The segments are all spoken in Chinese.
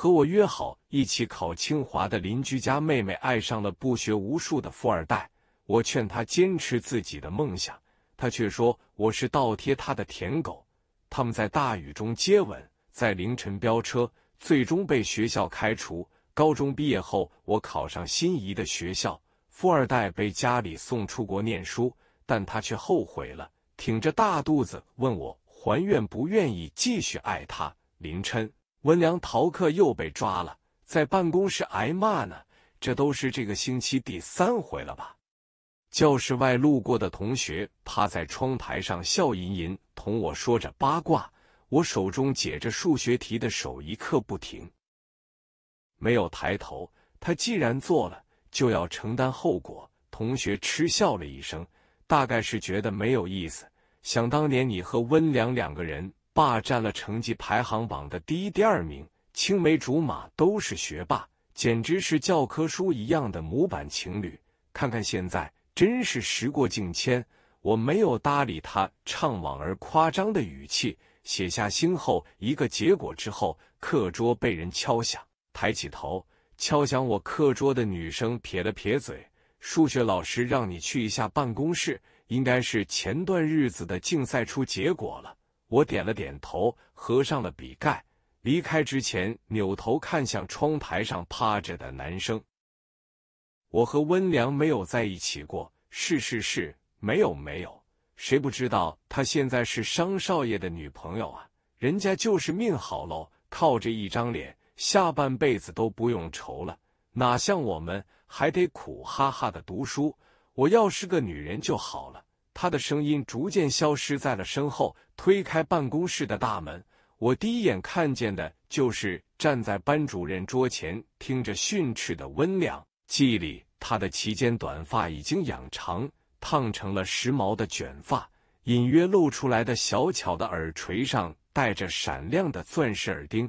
和我约好一起考清华的邻居家妹妹爱上了不学无术的富二代，我劝她坚持自己的梦想，她却说我是倒贴她的舔狗。他们在大雨中接吻，在凌晨飙车，最终被学校开除。高中毕业后，我考上心仪的学校，富二代被家里送出国念书，但他却后悔了，挺着大肚子问我还愿不愿意继续爱他。林琛。温良逃课又被抓了，在办公室挨骂呢。这都是这个星期第三回了吧？教室外路过的同学趴在窗台上笑吟吟，同我说着八卦。我手中解着数学题的手一刻不停，没有抬头。他既然做了，就要承担后果。同学嗤笑了一声，大概是觉得没有意思。想当年你和温良两个人。霸占了成绩排行榜的第一、第二名，青梅竹马都是学霸，简直是教科书一样的模板情侣。看看现在，真是时过境迁。我没有搭理他怅惘而夸张的语气，写下新后一个结果之后，课桌被人敲响，抬起头，敲响我课桌的女生撇了撇嘴：“数学老师让你去一下办公室，应该是前段日子的竞赛出结果了。”我点了点头，合上了笔盖，离开之前扭头看向窗台上趴着的男生。我和温良没有在一起过，是是是，没有没有，谁不知道他现在是商少爷的女朋友啊？人家就是命好喽，靠着一张脸，下半辈子都不用愁了，哪像我们还得苦哈哈的读书。我要是个女人就好了。他的声音逐渐消失在了身后，推开办公室的大门，我第一眼看见的就是站在班主任桌前听着训斥的温良。记忆里，他的齐肩短发已经养长，烫成了时髦的卷发，隐约露出来的小巧的耳垂上戴着闪亮的钻石耳钉，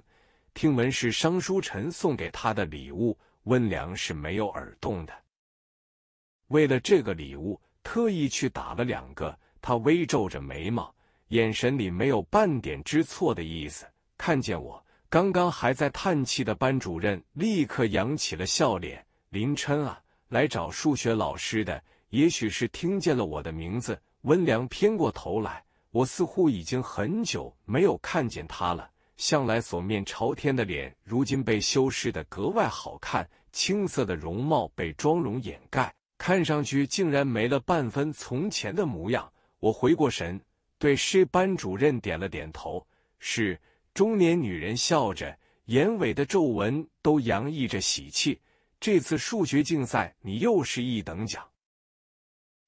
听闻是商书晨送给他的礼物。温良是没有耳洞的，为了这个礼物。特意去打了两个，他微皱着眉毛，眼神里没有半点知错的意思。看见我，刚刚还在叹气的班主任立刻扬起了笑脸。林琛啊，来找数学老师的，也许是听见了我的名字。温良偏过头来，我似乎已经很久没有看见他了。向来锁面朝天的脸，如今被修饰的格外好看，青涩的容貌被妆容掩盖。看上去竟然没了半分从前的模样。我回过神，对是班主任点了点头。是中年女人笑着，眼尾的皱纹都洋溢着喜气。这次数学竞赛，你又是一等奖。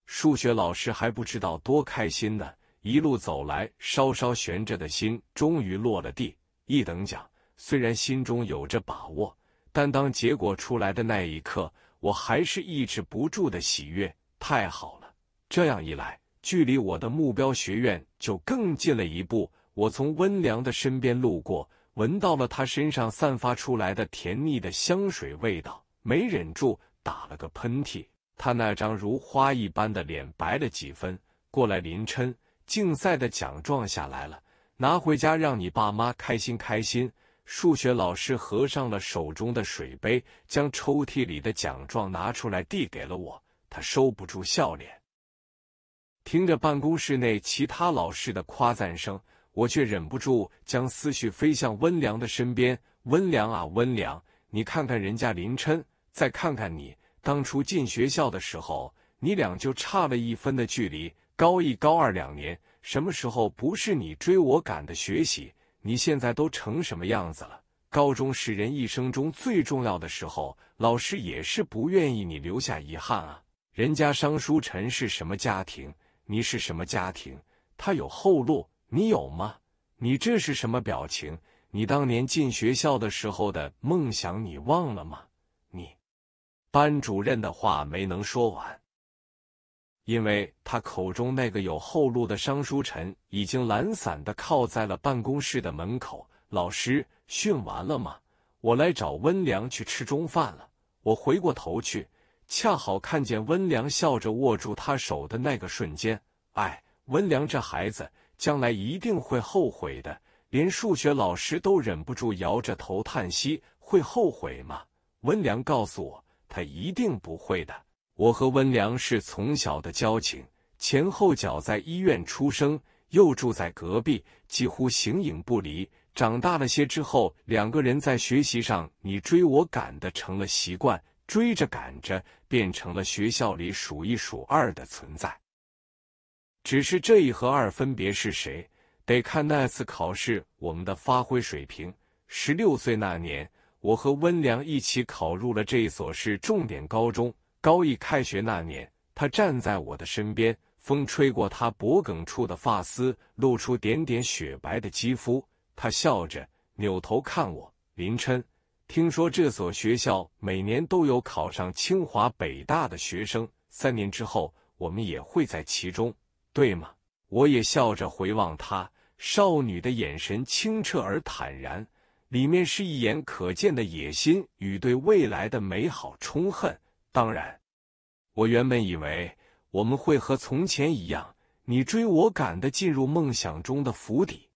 数学老师还不知道多开心呢。一路走来，稍稍悬着的心终于落了地。一等奖，虽然心中有着把握，但当结果出来的那一刻。我还是抑制不住的喜悦，太好了！这样一来，距离我的目标学院就更近了一步。我从温良的身边路过，闻到了他身上散发出来的甜腻的香水味道，没忍住打了个喷嚏。他那张如花一般的脸白了几分。过来，林琛，竞赛的奖状下来了，拿回家让你爸妈开心开心。数学老师合上了手中的水杯，将抽屉里的奖状拿出来递给了我。他收不住笑脸，听着办公室内其他老师的夸赞声，我却忍不住将思绪飞向温良的身边。温良啊，温良，你看看人家林琛，再看看你，当初进学校的时候，你俩就差了一分的距离。高一、高二两年，什么时候不是你追我赶的学习？你现在都成什么样子了？高中是人一生中最重要的时候，老师也是不愿意你留下遗憾啊。人家商书晨是什么家庭，你是什么家庭？他有后路，你有吗？你这是什么表情？你当年进学校的时候的梦想，你忘了吗？你，班主任的话没能说完。因为他口中那个有后路的商书臣，已经懒散的靠在了办公室的门口。老师训完了吗？我来找温良去吃中饭了。我回过头去，恰好看见温良笑着握住他手的那个瞬间。哎，温良这孩子，将来一定会后悔的。连数学老师都忍不住摇着头叹息：会后悔吗？温良告诉我，他一定不会的。我和温良是从小的交情，前后脚在医院出生，又住在隔壁，几乎形影不离。长大了些之后，两个人在学习上你追我赶的成了习惯，追着赶着，变成了学校里数一数二的存在。只是这一和二分别是谁，得看那次考试我们的发挥水平。十六岁那年，我和温良一起考入了这一所市重点高中。高一开学那年，他站在我的身边，风吹过她脖梗处的发丝，露出点点雪白的肌肤。他笑着扭头看我，林琛，听说这所学校每年都有考上清华北大的学生，三年之后我们也会在其中，对吗？我也笑着回望她，少女的眼神清澈而坦然，里面是一眼可见的野心与对未来的美好憧恨。当然，我原本以为我们会和从前一样，你追我赶的进入梦想中的府邸。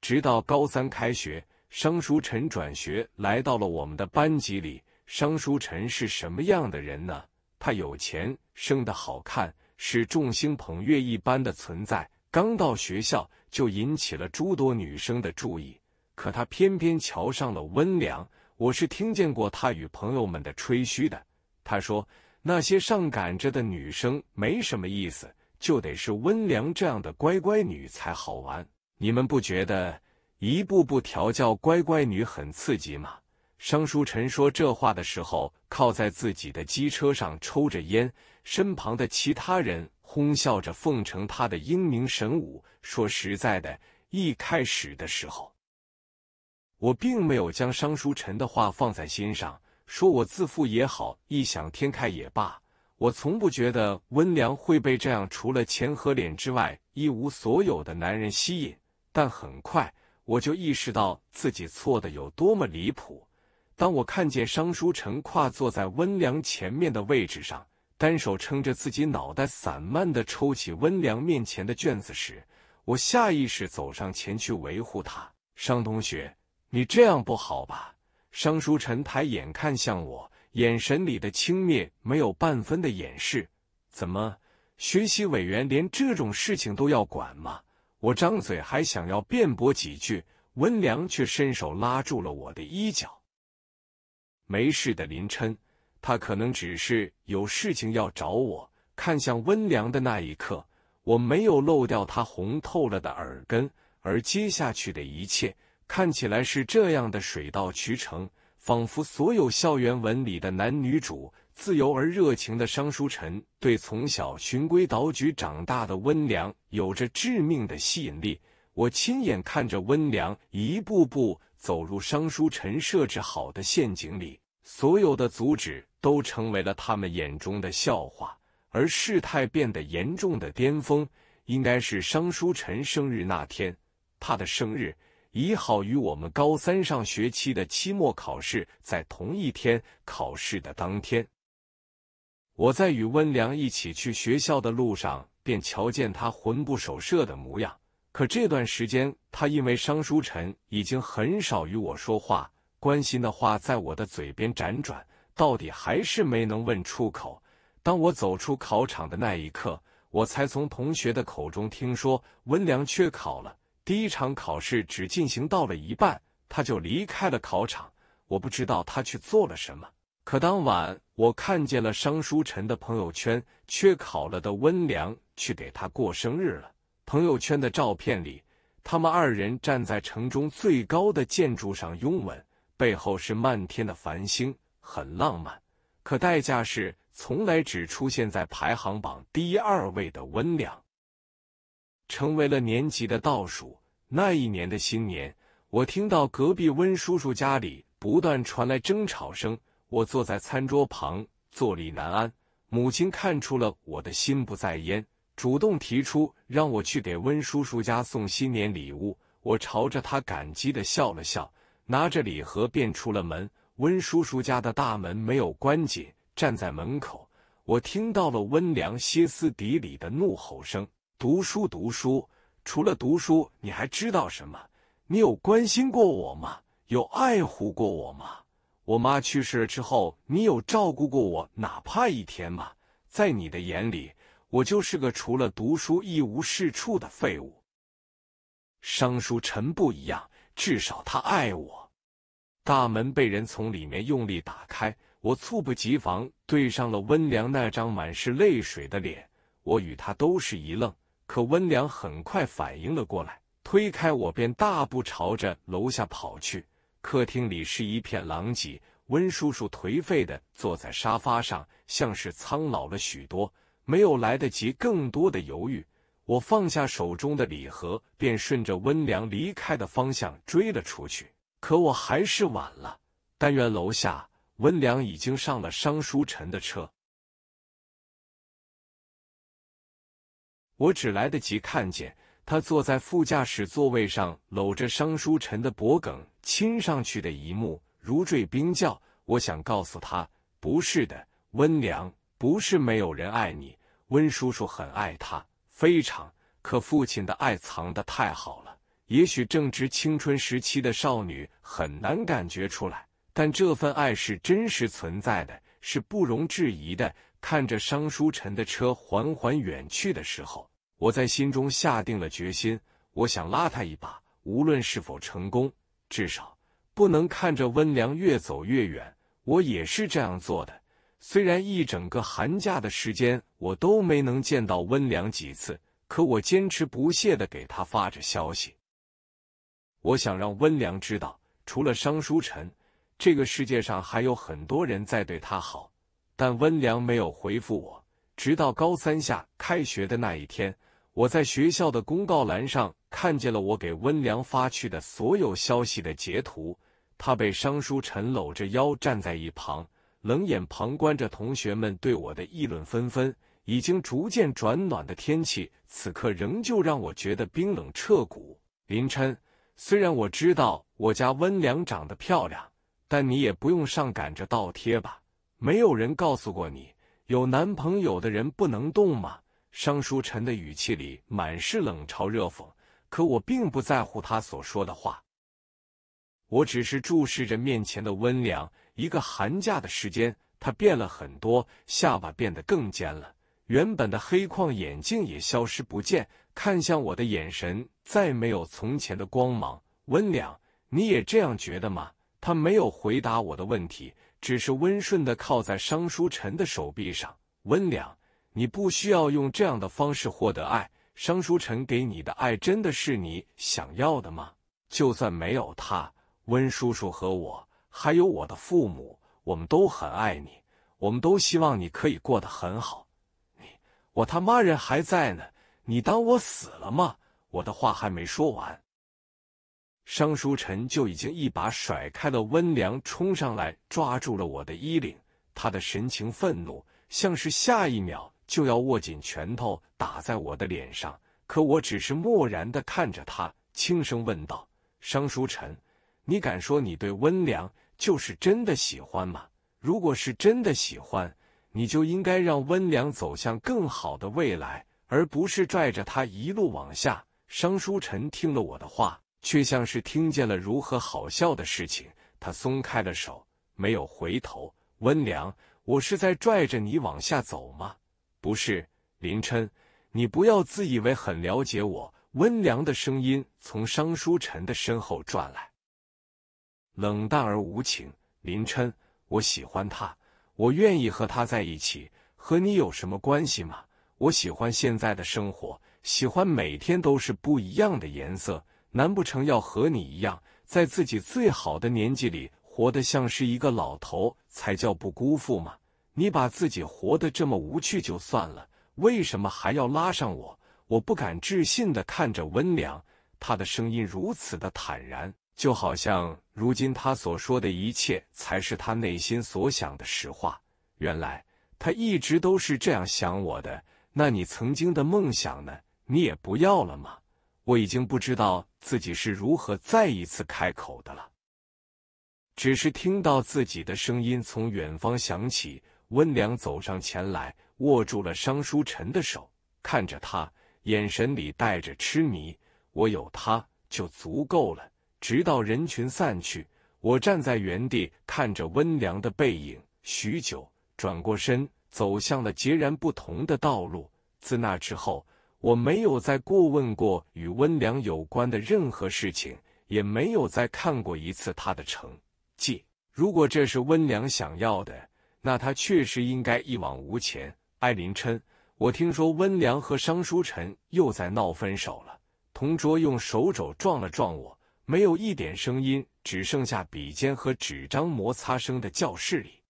直到高三开学，商书晨转学来到了我们的班级里。商书晨是什么样的人呢？他有钱，生得好看，是众星捧月一般的存在。刚到学校就引起了诸多女生的注意，可他偏偏瞧上了温良。我是听见过他与朋友们的吹嘘的。他说：“那些上赶着的女生没什么意思，就得是温良这样的乖乖女才好玩。你们不觉得一步步调教乖乖女很刺激吗？”商书臣说这话的时候，靠在自己的机车上抽着烟，身旁的其他人哄笑着奉承他的英明神武。说实在的，一开始的时候，我并没有将商书臣的话放在心上。说我自负也好，异想天开也罢，我从不觉得温良会被这样除了钱和脸之外一无所有的男人吸引。但很快，我就意识到自己错的有多么离谱。当我看见商书成跨坐在温良前面的位置上，单手撑着自己脑袋，散漫的抽起温良面前的卷子时，我下意识走上前去维护他：“商同学，你这样不好吧？”商书臣抬眼看向我，眼神里的轻蔑没有半分的掩饰。怎么，学习委员连这种事情都要管吗？我张嘴还想要辩驳几句，温良却伸手拉住了我的衣角。没事的，林琛，他可能只是有事情要找我。看向温良的那一刻，我没有漏掉他红透了的耳根，而接下去的一切。看起来是这样的，水到渠成，仿佛所有校园文里的男女主，自由而热情的商书晨对从小循规蹈矩长大的温良有着致命的吸引力。我亲眼看着温良一步步走入商书晨设置好的陷阱里，所有的阻止都成为了他们眼中的笑话。而事态变得严重的巅峰，应该是商书晨生日那天，他的生日。一号与我们高三上学期的期末考试在同一天。考试的当天，我在与温良一起去学校的路上，便瞧见他魂不守舍的模样。可这段时间，他因为商书晨已经很少与我说话，关心的话在我的嘴边辗转，到底还是没能问出口。当我走出考场的那一刻，我才从同学的口中听说温良缺考了。第一场考试只进行到了一半，他就离开了考场。我不知道他去做了什么。可当晚，我看见了商书晨的朋友圈，缺考了的温良去给他过生日了。朋友圈的照片里，他们二人站在城中最高的建筑上拥吻，背后是漫天的繁星，很浪漫。可代价是，从来只出现在排行榜第二位的温良，成为了年级的倒数。那一年的新年，我听到隔壁温叔叔家里不断传来争吵声。我坐在餐桌旁，坐立难安。母亲看出了我的心不在焉，主动提出让我去给温叔叔家送新年礼物。我朝着他感激的笑了笑，拿着礼盒便出了门。温叔叔家的大门没有关紧，站在门口，我听到了温良歇斯底里的怒吼声：“读书，读书！”除了读书，你还知道什么？你有关心过我吗？有爱护过我吗？我妈去世了之后，你有照顾过我哪怕一天吗？在你的眼里，我就是个除了读书一无是处的废物。商书臣不一样，至少他爱我。大门被人从里面用力打开，我猝不及防对上了温良那张满是泪水的脸，我与他都是一愣。可温良很快反应了过来，推开我便大步朝着楼下跑去。客厅里是一片狼藉，温叔叔颓废的坐在沙发上，像是苍老了许多。没有来得及更多的犹豫，我放下手中的礼盒，便顺着温良离开的方向追了出去。可我还是晚了，单元楼下，温良已经上了商书晨的车。我只来得及看见他坐在副驾驶座位上，搂着商书臣的脖梗亲上去的一幕，如坠冰窖。我想告诉他，不是的，温良不是没有人爱你，温叔叔很爱他，非常。可父亲的爱藏得太好了，也许正值青春时期的少女很难感觉出来，但这份爱是真实存在的，是不容置疑的。看着商书臣的车缓缓远去的时候。我在心中下定了决心，我想拉他一把，无论是否成功，至少不能看着温良越走越远。我也是这样做的，虽然一整个寒假的时间我都没能见到温良几次，可我坚持不懈的给他发着消息。我想让温良知道，除了商书臣，这个世界上还有很多人在对他好。但温良没有回复我，直到高三下开学的那一天。我在学校的公告栏上看见了我给温良发去的所有消息的截图。他被商书晨搂着腰站在一旁，冷眼旁观着同学们对我的议论纷纷。已经逐渐转暖的天气，此刻仍旧让我觉得冰冷彻骨。林琛，虽然我知道我家温良长得漂亮，但你也不用上赶着倒贴吧。没有人告诉过你，有男朋友的人不能动吗？商书臣的语气里满是冷嘲热讽，可我并不在乎他所说的话。我只是注视着面前的温良，一个寒假的时间，他变了很多，下巴变得更尖了，原本的黑框眼镜也消失不见，看向我的眼神再没有从前的光芒。温良，你也这样觉得吗？他没有回答我的问题，只是温顺的靠在商书臣的手臂上。温良。你不需要用这样的方式获得爱。商书晨给你的爱真的是你想要的吗？就算没有他，温叔叔和我，还有我的父母，我们都很爱你，我们都希望你可以过得很好。你我他妈人还在呢，你当我死了吗？我的话还没说完，商书晨就已经一把甩开了温良，冲上来抓住了我的衣领，他的神情愤怒，像是下一秒。就要握紧拳头打在我的脸上，可我只是漠然的看着他，轻声问道：“商书臣，你敢说你对温良就是真的喜欢吗？如果是真的喜欢，你就应该让温良走向更好的未来，而不是拽着他一路往下。”商书臣听了我的话，却像是听见了如何好笑的事情，他松开了手，没有回头。温良，我是在拽着你往下走吗？不是林琛，你不要自以为很了解我。温良的声音从商书晨的身后转来，冷淡而无情。林琛，我喜欢他，我愿意和他在一起，和你有什么关系吗？我喜欢现在的生活，喜欢每天都是不一样的颜色。难不成要和你一样，在自己最好的年纪里活得像是一个老头，才叫不辜负吗？你把自己活得这么无趣就算了，为什么还要拉上我？我不敢置信的看着温良，他的声音如此的坦然，就好像如今他所说的一切才是他内心所想的实话。原来他一直都是这样想我的。那你曾经的梦想呢？你也不要了吗？我已经不知道自己是如何再一次开口的了，只是听到自己的声音从远方响起。温良走上前来，握住了商书臣的手，看着他，眼神里带着痴迷。我有他就足够了。直到人群散去，我站在原地看着温良的背影，许久，转过身，走向了截然不同的道路。自那之后，我没有再过问过与温良有关的任何事情，也没有再看过一次他的成绩。如果这是温良想要的。那他确实应该一往无前。艾林琛，我听说温良和商书臣又在闹分手了。同桌用手肘撞了撞我，没有一点声音，只剩下笔尖和纸张摩擦声的教室里，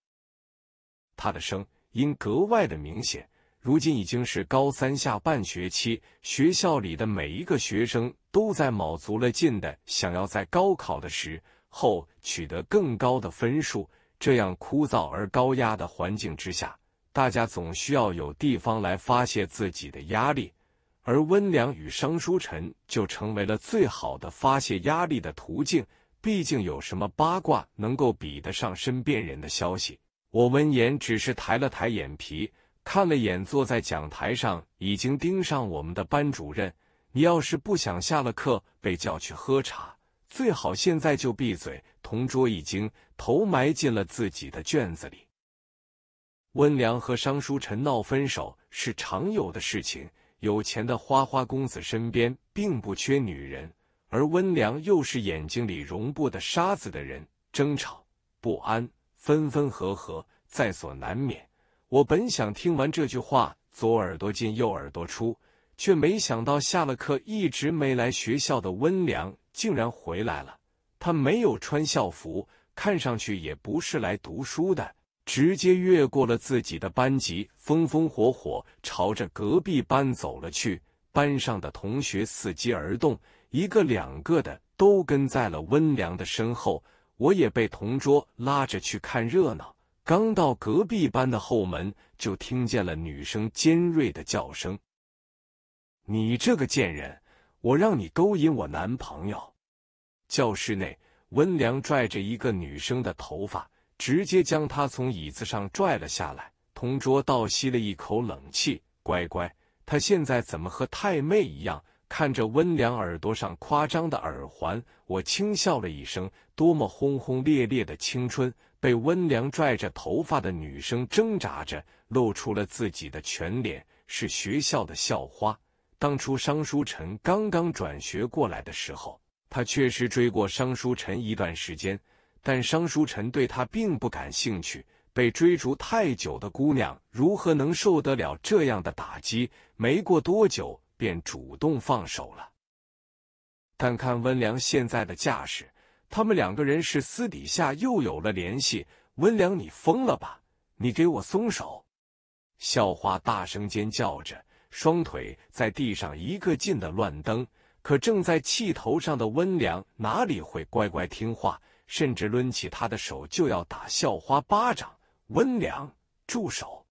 他的声音格外的明显。如今已经是高三下半学期，学校里的每一个学生都在卯足了劲的，想要在高考的时候取得更高的分数。这样枯燥而高压的环境之下，大家总需要有地方来发泄自己的压力，而温良与商书臣就成为了最好的发泄压力的途径。毕竟有什么八卦能够比得上身边人的消息？我闻言只是抬了抬眼皮，看了眼坐在讲台上已经盯上我们的班主任：“你要是不想下了课被叫去喝茶，最好现在就闭嘴。”同桌一惊。头埋进了自己的卷子里。温良和商书臣闹分手是常有的事情，有钱的花花公子身边并不缺女人，而温良又是眼睛里容不得沙子的人，争吵、不安、分分合合在所难免。我本想听完这句话，左耳朵进右耳朵出，却没想到下了课一直没来学校的温良竟然回来了。他没有穿校服。看上去也不是来读书的，直接越过了自己的班级，风风火火朝着隔壁班走了去。班上的同学伺机而动，一个两个的都跟在了温良的身后。我也被同桌拉着去看热闹。刚到隔壁班的后门，就听见了女生尖锐的叫声：“你这个贱人，我让你勾引我男朋友！”教室内。温良拽着一个女生的头发，直接将她从椅子上拽了下来。同桌倒吸了一口冷气：“乖乖，他现在怎么和太妹一样？”看着温良耳朵上夸张的耳环，我轻笑了一声：“多么轰轰烈烈的青春！”被温良拽着头发的女生挣扎着，露出了自己的全脸，是学校的校花。当初商书晨刚刚转学过来的时候。他确实追过商书臣一段时间，但商书臣对他并不感兴趣。被追逐太久的姑娘如何能受得了这样的打击？没过多久便主动放手了。但看温良现在的架势，他们两个人是私底下又有了联系。温良，你疯了吧？你给我松手！校花大声尖叫着，双腿在地上一个劲的乱蹬。可正在气头上的温良哪里会乖乖听话，甚至抡起他的手就要打校花巴掌。温良，住手！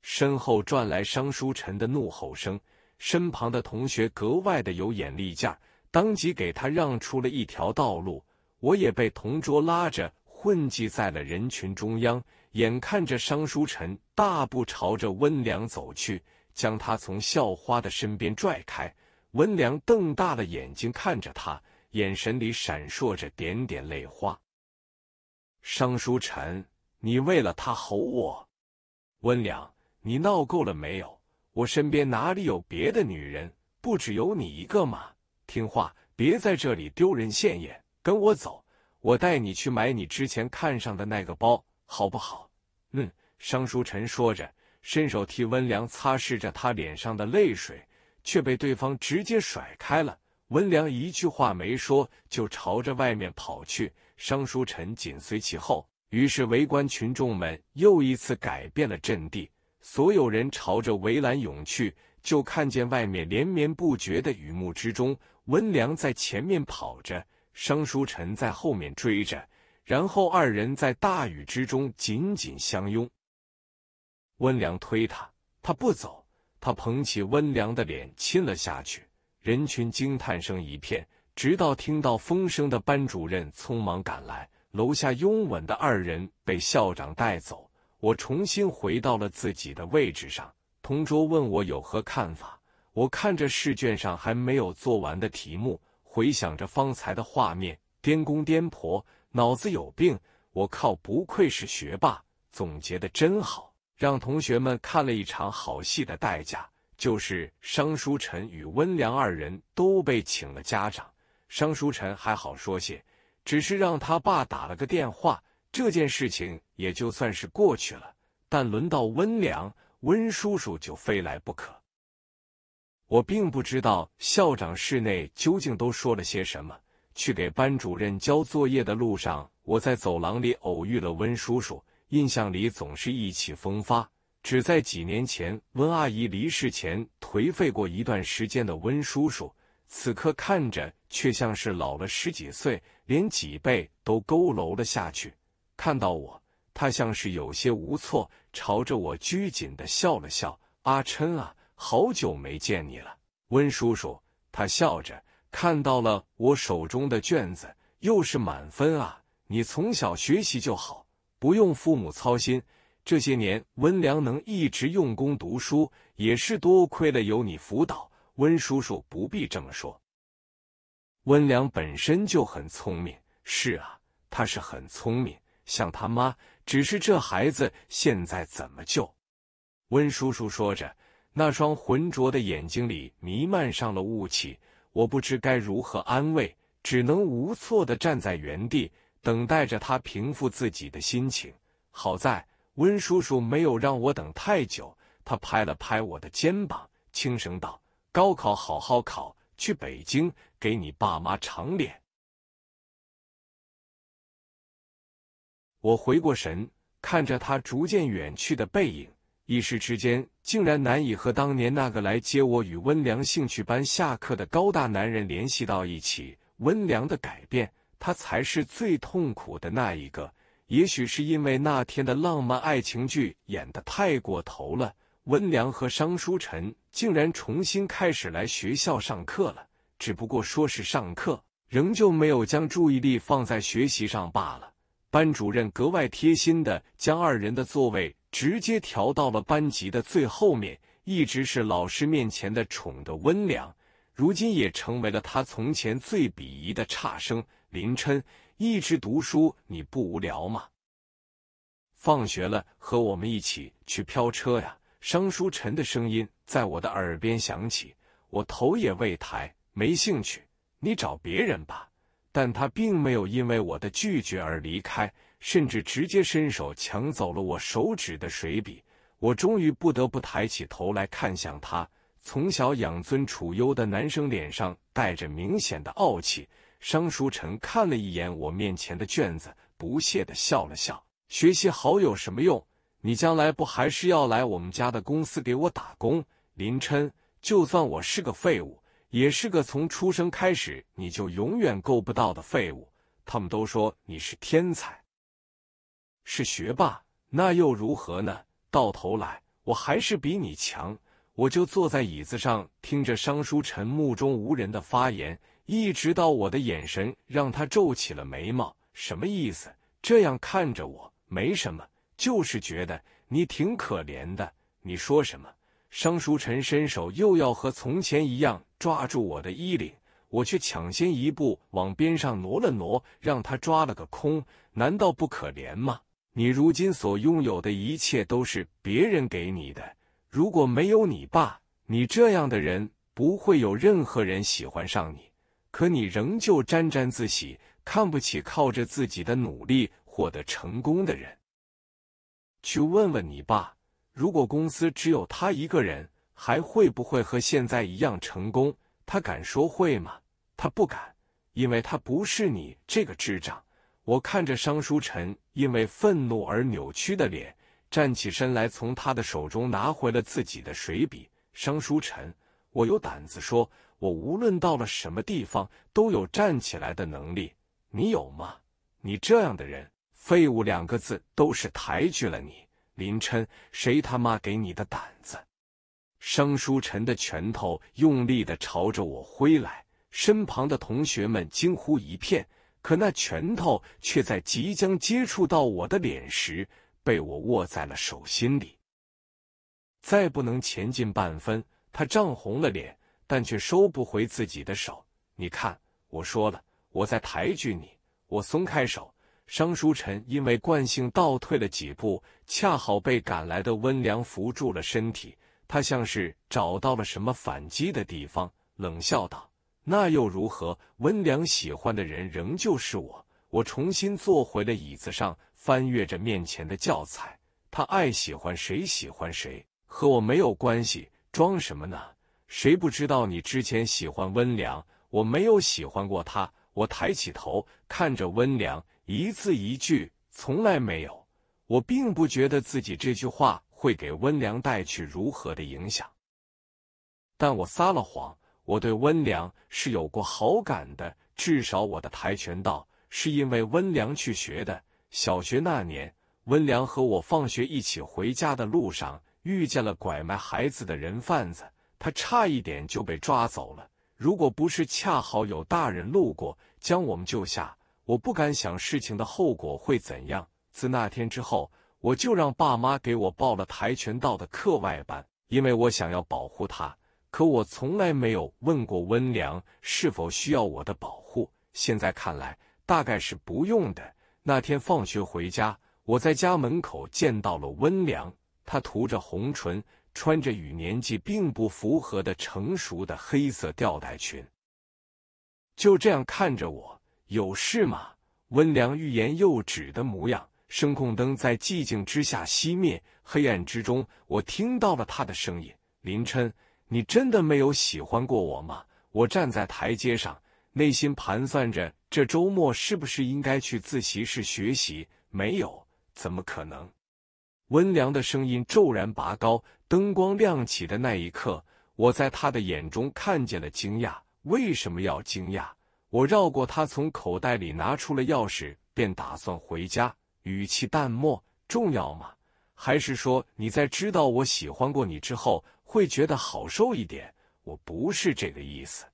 身后传来商书臣的怒吼声，身旁的同学格外的有眼力劲儿，当即给他让出了一条道路。我也被同桌拉着混迹在了人群中央，眼看着商书臣大步朝着温良走去，将他从校花的身边拽开。温良瞪大了眼睛看着他，眼神里闪烁着点点泪花。商书臣，你为了他吼我？温良，你闹够了没有？我身边哪里有别的女人？不只有你一个吗？听话，别在这里丢人现眼，跟我走，我带你去买你之前看上的那个包，好不好？嗯，商书臣说着，伸手替温良擦拭着他脸上的泪水。却被对方直接甩开了。温良一句话没说，就朝着外面跑去。商书臣紧随其后。于是围观群众们又一次改变了阵地，所有人朝着围栏涌去。就看见外面连绵不绝的雨幕之中，温良在前面跑着，商书臣在后面追着。然后二人在大雨之中紧紧相拥。温良推他，他不走。他捧起温良的脸亲了下去，人群惊叹声一片。直到听到风声的班主任匆忙赶来，楼下拥吻的二人被校长带走。我重新回到了自己的位置上，同桌问我有何看法。我看着试卷上还没有做完的题目，回想着方才的画面，颠公颠婆，脑子有病。我靠，不愧是学霸，总结的真好。让同学们看了一场好戏的代价，就是商书臣与温良二人都被请了家长。商书臣还好说些，只是让他爸打了个电话，这件事情也就算是过去了。但轮到温良，温叔叔就非来不可。我并不知道校长室内究竟都说了些什么。去给班主任交作业的路上，我在走廊里偶遇了温叔叔。印象里总是意气风发，只在几年前温阿姨离世前颓废过一段时间的温叔叔，此刻看着却像是老了十几岁，连脊背都佝偻了下去。看到我，他像是有些无措，朝着我拘谨的笑了笑：“阿琛啊，好久没见你了。”温叔叔他笑着看到了我手中的卷子，又是满分啊！你从小学习就好。不用父母操心，这些年温良能一直用功读书，也是多亏了有你辅导。温叔叔不必这么说。温良本身就很聪明，是啊，他是很聪明，像他妈。只是这孩子现在怎么救？温叔叔说着，那双浑浊的眼睛里弥漫上了雾气。我不知该如何安慰，只能无措的站在原地。等待着他平复自己的心情。好在温叔叔没有让我等太久，他拍了拍我的肩膀，轻声道：“高考好好考，去北京给你爸妈长脸。”我回过神，看着他逐渐远去的背影，一时之间竟然难以和当年那个来接我与温良兴趣班下课的高大男人联系到一起。温良的改变。他才是最痛苦的那一个。也许是因为那天的浪漫爱情剧演得太过头了，温良和商书晨竟然重新开始来学校上课了。只不过说是上课，仍旧没有将注意力放在学习上罢了。班主任格外贴心的将二人的座位直接调到了班级的最后面。一直是老师面前的宠的温良，如今也成为了他从前最鄙夷的差生。林琛一直读书，你不无聊吗？放学了，和我们一起去飙车呀！商书晨的声音在我的耳边响起，我头也未抬，没兴趣，你找别人吧。但他并没有因为我的拒绝而离开，甚至直接伸手抢走了我手指的水笔。我终于不得不抬起头来看向他。从小养尊处优的男生脸上带着明显的傲气。商书臣看了一眼我面前的卷子，不屑的笑了笑：“学习好有什么用？你将来不还是要来我们家的公司给我打工？”林琛，就算我是个废物，也是个从出生开始你就永远够不到的废物。他们都说你是天才，是学霸，那又如何呢？到头来，我还是比你强。我就坐在椅子上，听着商书臣目中无人的发言。一直到我的眼神让他皱起了眉毛，什么意思？这样看着我没什么，就是觉得你挺可怜的。你说什么？商书臣伸手又要和从前一样抓住我的衣领，我却抢先一步往边上挪了挪，让他抓了个空。难道不可怜吗？你如今所拥有的一切都是别人给你的，如果没有你爸，你这样的人不会有任何人喜欢上你。可你仍旧沾沾自喜，看不起靠着自己的努力获得成功的人。去问问你爸，如果公司只有他一个人，还会不会和现在一样成功？他敢说会吗？他不敢，因为他不是你这个智障。我看着商书臣因为愤怒而扭曲的脸，站起身来，从他的手中拿回了自己的水笔。商书臣。我有胆子说，我无论到了什么地方都有站起来的能力。你有吗？你这样的人，废物两个字都是抬举了你。林琛，谁他妈给你的胆子？商书臣的拳头用力的朝着我挥来，身旁的同学们惊呼一片。可那拳头却在即将接触到我的脸时，被我握在了手心里，再不能前进半分。他涨红了脸，但却收不回自己的手。你看，我说了，我在抬举你。我松开手，商书臣因为惯性倒退了几步，恰好被赶来的温良扶住了身体。他像是找到了什么反击的地方，冷笑道：“那又如何？温良喜欢的人仍旧是我。”我重新坐回了椅子上，翻阅着面前的教材。他爱喜欢谁喜欢谁，和我没有关系。装什么呢？谁不知道你之前喜欢温良？我没有喜欢过他。我抬起头看着温良，一字一句，从来没有。我并不觉得自己这句话会给温良带去如何的影响，但我撒了谎。我对温良是有过好感的，至少我的跆拳道是因为温良去学的。小学那年，温良和我放学一起回家的路上。遇见了拐卖孩子的人贩子，他差一点就被抓走了。如果不是恰好有大人路过将我们救下，我不敢想事情的后果会怎样。自那天之后，我就让爸妈给我报了跆拳道的课外班，因为我想要保护他。可我从来没有问过温良是否需要我的保护。现在看来，大概是不用的。那天放学回家，我在家门口见到了温良。她涂着红唇，穿着与年纪并不符合的成熟的黑色吊带裙，就这样看着我。有事吗？温良欲言又止的模样。声控灯在寂静之下熄灭，黑暗之中，我听到了他的声音：“林琛，你真的没有喜欢过我吗？”我站在台阶上，内心盘算着这周末是不是应该去自习室学习。没有，怎么可能？温良的声音骤然拔高，灯光亮起的那一刻，我在他的眼中看见了惊讶。为什么要惊讶？我绕过他，从口袋里拿出了钥匙，便打算回家，语气淡漠：“重要吗？还是说你在知道我喜欢过你之后会觉得好受一点？我不是这个意思。”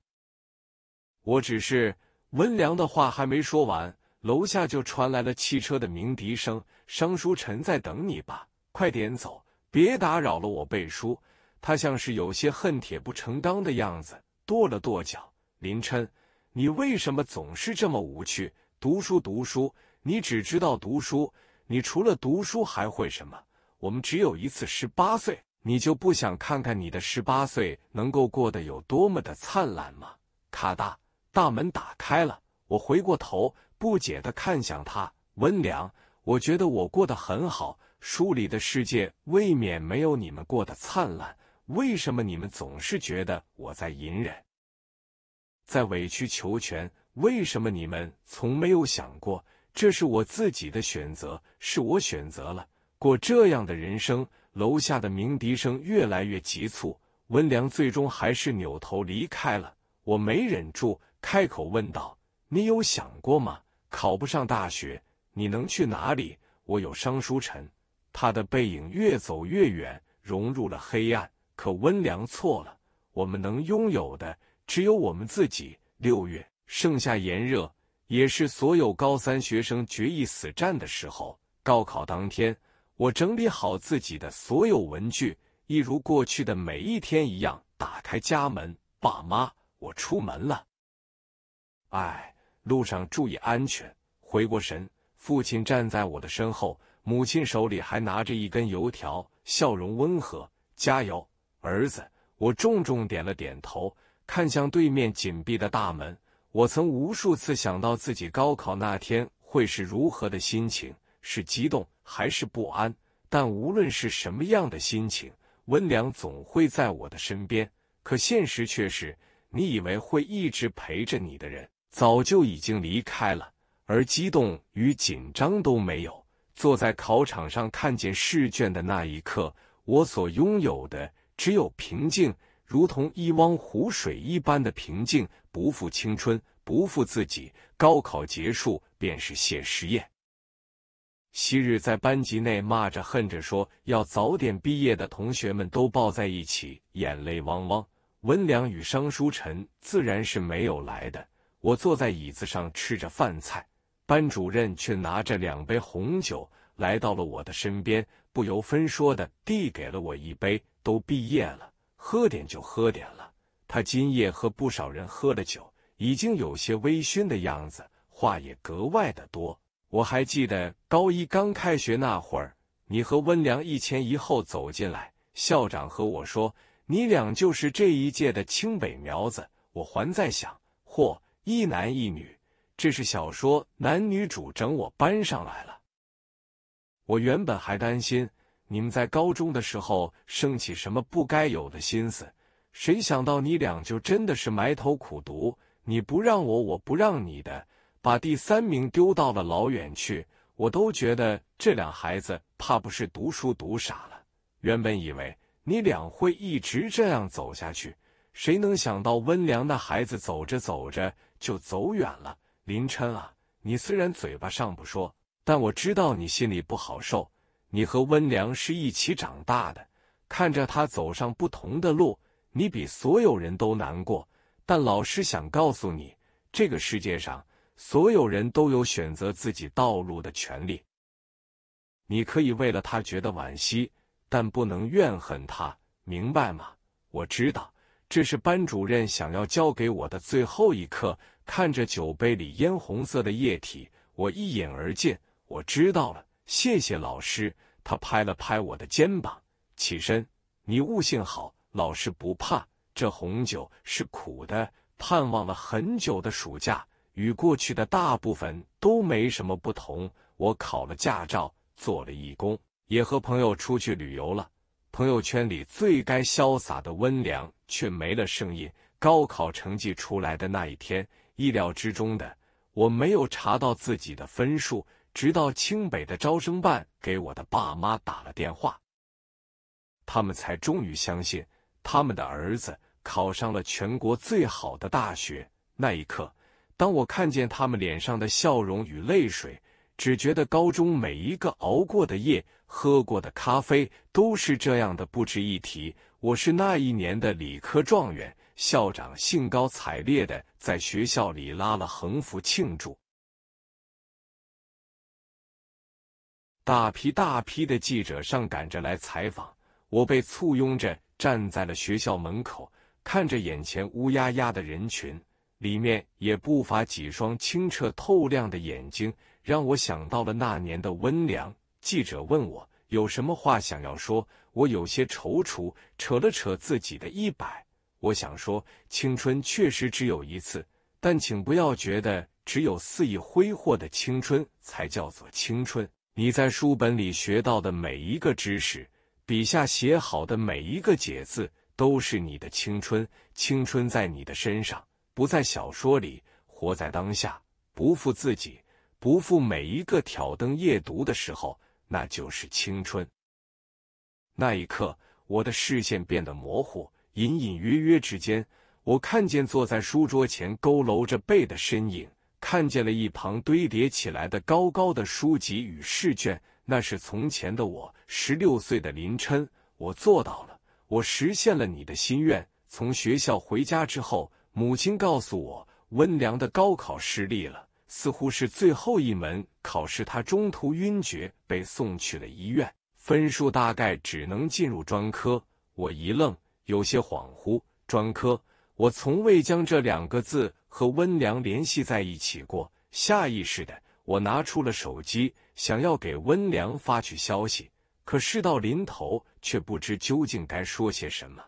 我只是温良的话还没说完，楼下就传来了汽车的鸣笛声。商书臣在等你吧，快点走，别打扰了我背书。他像是有些恨铁不成钢的样子，跺了跺脚。林琛，你为什么总是这么无趣？读书，读书，你只知道读书，你除了读书还会什么？我们只有一次十八岁，你就不想看看你的十八岁能够过得有多么的灿烂吗？咔哒，大门打开了。我回过头，不解地看向他，温良。我觉得我过得很好，书里的世界未免没有你们过得灿烂。为什么你们总是觉得我在隐忍，在委曲求全？为什么你们从没有想过，这是我自己的选择，是我选择了过这样的人生？楼下的鸣笛声越来越急促，温良最终还是扭头离开了。我没忍住，开口问道：“你有想过吗？考不上大学？”你能去哪里？我有商书臣，他的背影越走越远，融入了黑暗。可温良错了，我们能拥有的只有我们自己。六月，盛夏炎热，也是所有高三学生决一死战的时候。高考当天，我整理好自己的所有文具，一如过去的每一天一样，打开家门。爸妈，我出门了。哎，路上注意安全。回过神。父亲站在我的身后，母亲手里还拿着一根油条，笑容温和：“加油，儿子！”我重重点了点头，看向对面紧闭的大门。我曾无数次想到自己高考那天会是如何的心情，是激动还是不安？但无论是什么样的心情，温良总会在我的身边。可现实却是，你以为会一直陪着你的人，早就已经离开了。而激动与紧张都没有。坐在考场上看见试卷的那一刻，我所拥有的只有平静，如同一汪湖水一般的平静。不负青春，不负自己。高考结束便是谢师宴。昔日在班级内骂着恨着说要早点毕业的同学们都抱在一起，眼泪汪汪。温良与商书晨自然是没有来的。我坐在椅子上吃着饭菜。班主任却拿着两杯红酒来到了我的身边，不由分说的递给了我一杯。都毕业了，喝点就喝点了。他今夜和不少人喝了酒，已经有些微醺的样子，话也格外的多。我还记得高一刚开学那会儿，你和温良一前一后走进来，校长和我说你俩就是这一届的清北苗子。我还在想，嚯，一男一女。这是小说男女主整我搬上来了。我原本还担心你们在高中的时候生起什么不该有的心思，谁想到你俩就真的是埋头苦读，你不让我，我不让你的，把第三名丢到了老远去。我都觉得这俩孩子怕不是读书读傻了。原本以为你俩会一直这样走下去，谁能想到温良那孩子走着走着就走远了。林琛啊，你虽然嘴巴上不说，但我知道你心里不好受。你和温良是一起长大的，看着他走上不同的路，你比所有人都难过。但老师想告诉你，这个世界上所有人都有选择自己道路的权利。你可以为了他觉得惋惜，但不能怨恨他，明白吗？我知道，这是班主任想要教给我的最后一课。看着酒杯里嫣红色的液体，我一饮而尽。我知道了，谢谢老师。他拍了拍我的肩膀，起身：“你悟性好，老师不怕这红酒是苦的。盼望了很久的暑假，与过去的大部分都没什么不同。我考了驾照，做了义工，也和朋友出去旅游了。朋友圈里最该潇洒的温良，却没了声音。高考成绩出来的那一天。”意料之中的，我没有查到自己的分数，直到清北的招生办给我的爸妈打了电话，他们才终于相信他们的儿子考上了全国最好的大学。那一刻，当我看见他们脸上的笑容与泪水，只觉得高中每一个熬过的夜、喝过的咖啡都是这样的不值一提。我是那一年的理科状元。校长兴高采烈的在学校里拉了横幅庆祝，大批大批的记者上赶着来采访，我被簇拥着站在了学校门口，看着眼前乌压压的人群，里面也不乏几双清澈透亮的眼睛，让我想到了那年的温良。记者问我有什么话想要说，我有些踌躇，扯了扯自己的衣摆。我想说，青春确实只有一次，但请不要觉得只有肆意挥霍的青春才叫做青春。你在书本里学到的每一个知识，笔下写好的每一个解字，都是你的青春。青春在你的身上，不在小说里。活在当下，不负自己，不负每一个挑灯夜读的时候，那就是青春。那一刻，我的视线变得模糊。隐隐约约之间，我看见坐在书桌前佝偻着背的身影，看见了一旁堆叠起来的高高的书籍与试卷。那是从前的我，十六岁的林琛。我做到了，我实现了你的心愿。从学校回家之后，母亲告诉我，温良的高考失利了，似乎是最后一门考试，他中途晕厥，被送去了医院，分数大概只能进入专科。我一愣。有些恍惚，专科，我从未将这两个字和温良联系在一起过。下意识的，我拿出了手机，想要给温良发去消息，可事到临头，却不知究竟该说些什么。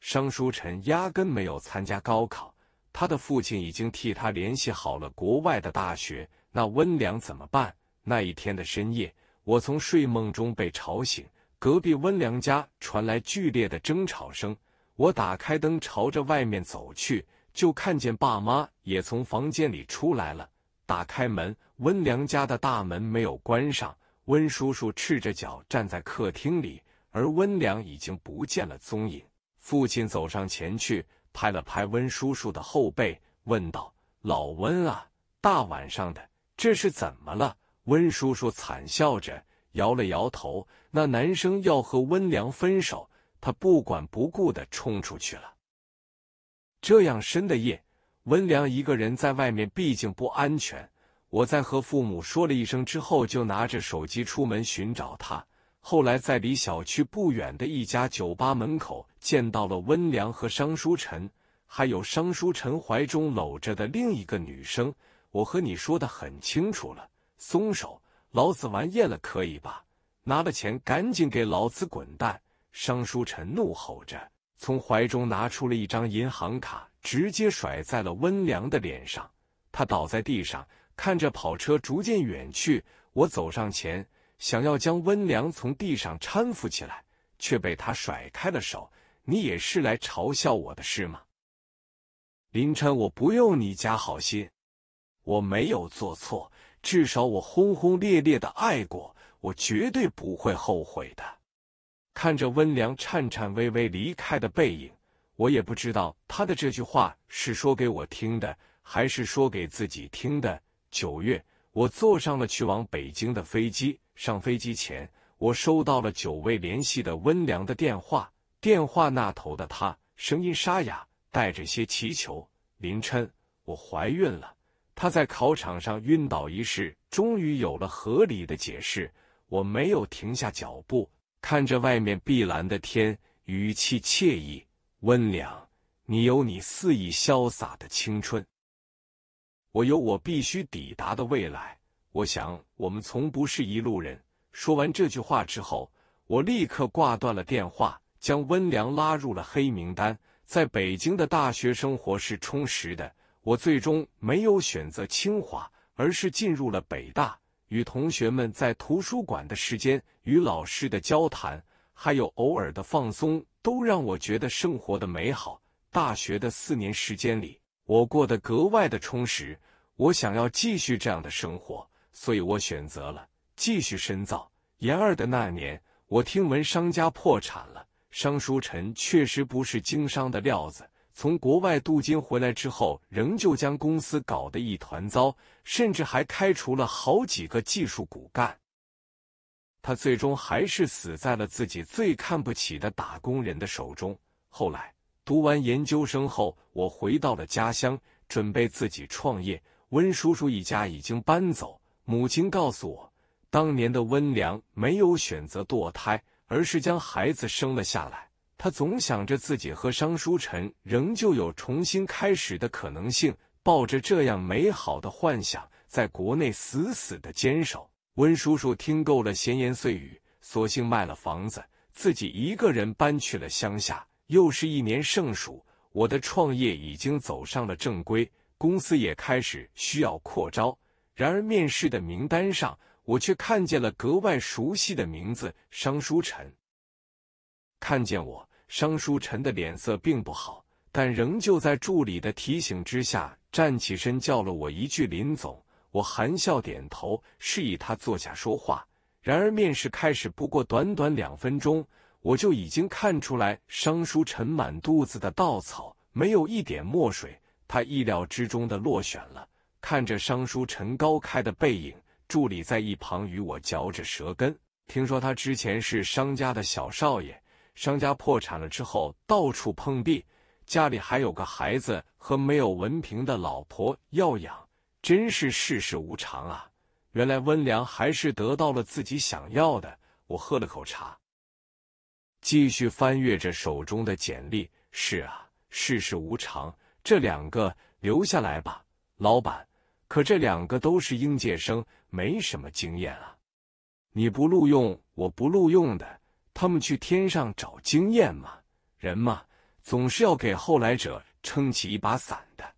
商书臣压根没有参加高考，他的父亲已经替他联系好了国外的大学。那温良怎么办？那一天的深夜，我从睡梦中被吵醒。隔壁温良家传来剧烈的争吵声，我打开灯，朝着外面走去，就看见爸妈也从房间里出来了。打开门，温良家的大门没有关上，温叔叔赤着脚站在客厅里，而温良已经不见了踪影。父亲走上前去，拍了拍温叔叔的后背，问道：“老温啊，大晚上的，这是怎么了？”温叔叔惨笑着。摇了摇头，那男生要和温良分手，他不管不顾的冲出去了。这样深的夜，温良一个人在外面，毕竟不安全。我在和父母说了一声之后，就拿着手机出门寻找他。后来在离小区不远的一家酒吧门口见到了温良和商书晨，还有商书晨怀中搂着的另一个女生。我和你说的很清楚了，松手。老子玩厌了，可以吧？拿了钱，赶紧给老子滚蛋！商书臣怒吼着，从怀中拿出了一张银行卡，直接甩在了温良的脸上。他倒在地上，看着跑车逐渐远去。我走上前，想要将温良从地上搀扶起来，却被他甩开了手。你也是来嘲笑我的是吗，林晨？我不用你加好心，我没有做错。至少我轰轰烈烈的爱过，我绝对不会后悔的。看着温良颤颤巍巍离开的背影，我也不知道他的这句话是说给我听的，还是说给自己听的。九月，我坐上了去往北京的飞机。上飞机前，我收到了久未联系的温良的电话。电话那头的他，声音沙哑，带着些祈求：“林琛，我怀孕了。”他在考场上晕倒一事，终于有了合理的解释。我没有停下脚步，看着外面碧蓝的天，语气惬意，温良：“你有你肆意潇洒的青春，我有我必须抵达的未来。我想，我们从不是一路人。”说完这句话之后，我立刻挂断了电话，将温良拉入了黑名单。在北京的大学生活是充实的。我最终没有选择清华，而是进入了北大。与同学们在图书馆的时间，与老师的交谈，还有偶尔的放松，都让我觉得生活的美好。大学的四年时间里，我过得格外的充实。我想要继续这样的生活，所以我选择了继续深造。研二的那年，我听闻商家破产了。商书臣确实不是经商的料子。从国外镀金回来之后，仍旧将公司搞得一团糟，甚至还开除了好几个技术骨干。他最终还是死在了自己最看不起的打工人的手中。后来读完研究生后，我回到了家乡，准备自己创业。温叔叔一家已经搬走，母亲告诉我，当年的温良没有选择堕胎，而是将孩子生了下来。他总想着自己和商书臣仍旧有重新开始的可能性，抱着这样美好的幻想，在国内死死的坚守。温叔叔听够了闲言碎语，索性卖了房子，自己一个人搬去了乡下。又是一年盛暑，我的创业已经走上了正规，公司也开始需要扩招。然而面试的名单上，我却看见了格外熟悉的名字——商书臣。看见我，商书臣的脸色并不好，但仍旧在助理的提醒之下站起身，叫了我一句“林总”。我含笑点头，示意他坐下说话。然而面试开始不过短短两分钟，我就已经看出来商书臣满肚子的稻草，没有一点墨水。他意料之中的落选了。看着商书臣高开的背影，助理在一旁与我嚼着舌根。听说他之前是商家的小少爷。商家破产了之后，到处碰壁，家里还有个孩子和没有文凭的老婆要养，真是世事无常啊！原来温良还是得到了自己想要的。我喝了口茶，继续翻阅着手中的简历。是啊，世事无常。这两个留下来吧，老板。可这两个都是应届生，没什么经验啊。你不录用，我不录用的。他们去天上找经验嘛，人嘛，总是要给后来者撑起一把伞的。